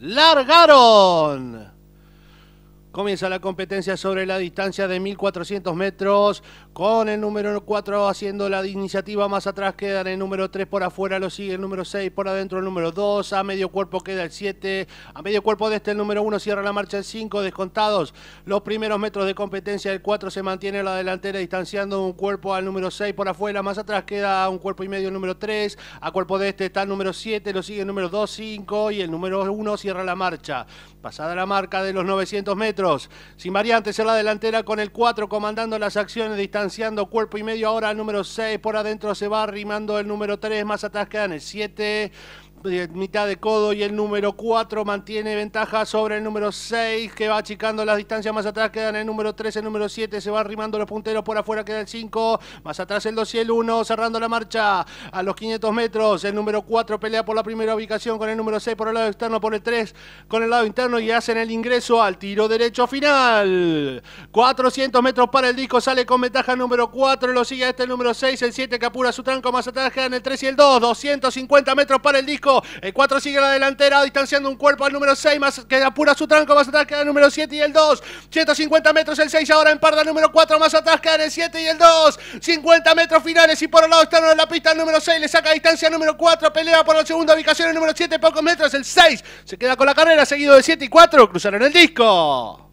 largaron. Comienza la competencia sobre la distancia de 1400 metros con el número 4 haciendo la iniciativa más atrás queda el número 3 por afuera lo sigue el número 6 por adentro el número 2 a medio cuerpo queda el 7 a medio cuerpo de este el número 1 cierra la marcha el 5 descontados los primeros metros de competencia el 4 se mantiene a la delantera distanciando un cuerpo al número 6 por afuera más atrás queda un cuerpo y medio el número 3 a cuerpo de este está el número 7 lo sigue el número 2 5 y el número 1 cierra la marcha pasada la marca de los 900 metros sin variantes en la delantera con el 4 comandando las acciones, distanciando cuerpo y medio. Ahora el número 6 por adentro se va arrimando el número 3 más atrás quedan el 7 mitad de codo y el número 4 mantiene ventaja sobre el número 6 que va achicando las distancias más atrás quedan el número 3, el número 7 se va arrimando los punteros por afuera queda el 5 más atrás el 2 y el 1 cerrando la marcha a los 500 metros el número 4 pelea por la primera ubicación con el número 6 por el lado externo por el 3 con el lado interno y hacen el ingreso al tiro derecho final 400 metros para el disco sale con ventaja el número 4 lo sigue este el número 6 el 7 que apura su tranco más atrás quedan el 3 y el 2 250 metros para el disco el 4 sigue la delantera, distanciando un cuerpo al número 6, más que apura su tranco, más atrás queda el número 7 y el 2. 150 metros el 6, ahora en parda el número 4, más atrás queda el 7 y el 2. 50 metros finales y por el lado están en la pista el número 6, le saca distancia al número 4, pelea por la segunda ubicación el número 7, pocos metros el 6. Se queda con la carrera, seguido de 7 y 4, cruzaron el disco.